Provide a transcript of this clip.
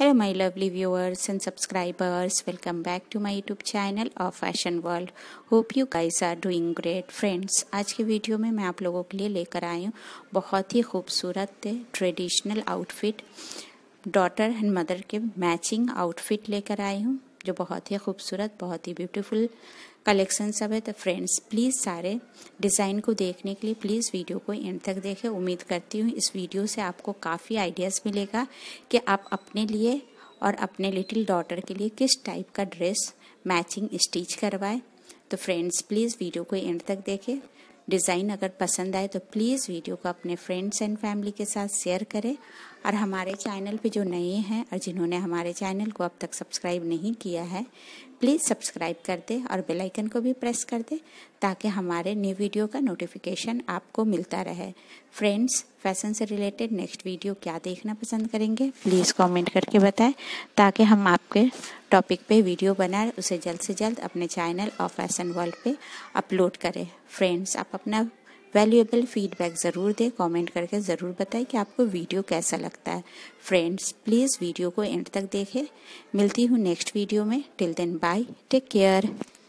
hello my lovely viewers and subscribers welcome back to my YouTube channel of fashion world hope you guys are doing great friends आज के video में मैं आप लोगों के लिए लेकर आई हूँ बहुत ही खूबसूरत traditional outfit daughter and mother के मैचिंग आउटफिट लेकर आई हूँ जो बहुत ही खूबसूरत बहुत ही ब्यूटीफुल कलेक्शन सब है तो फ्रेंड्स प्लीज़ सारे डिज़ाइन को देखने के लिए प्लीज़ वीडियो को एंड तक देखें उम्मीद करती हूँ इस वीडियो से आपको काफ़ी आइडियाज़ मिलेगा कि आप अपने लिए और अपने लिटिल डॉटर के लिए किस टाइप का ड्रेस मैचिंग स्टिच करवाएं तो फ्रेंड्स प्लीज़ वीडियो को एंड तक देखें डिज़ाइन अगर पसंद आए तो प्लीज़ वीडियो को अपने फ्रेंड्स एंड फैमिली के साथ शेयर करें और हमारे चैनल पे जो नए हैं और जिन्होंने हमारे चैनल को अब तक सब्सक्राइब नहीं किया है प्लीज़ सब्सक्राइब कर दें और बेल आइकन को भी प्रेस कर दें ताकि हमारे न्यू वीडियो का नोटिफिकेशन आपको मिलता रहे फ्रेंड्स फैशन से रिलेटेड नेक्स्ट वीडियो क्या देखना पसंद करेंगे प्लीज़ कमेंट करके बताएं ताकि हम आपके टॉपिक पे वीडियो बनाए उसे जल्द से जल्द अपने चैनल और फैशन वर्ल्ड पे अपलोड करें फ्रेंड्स आप अपना वैल्यूएबल फीडबैक ज़रूर दें कमेंट करके ज़रूर बताएं कि आपको वीडियो कैसा लगता है फ्रेंड्स प्लीज़ वीडियो को एंड तक देखें मिलती हूँ नेक्स्ट वीडियो में till then bye take care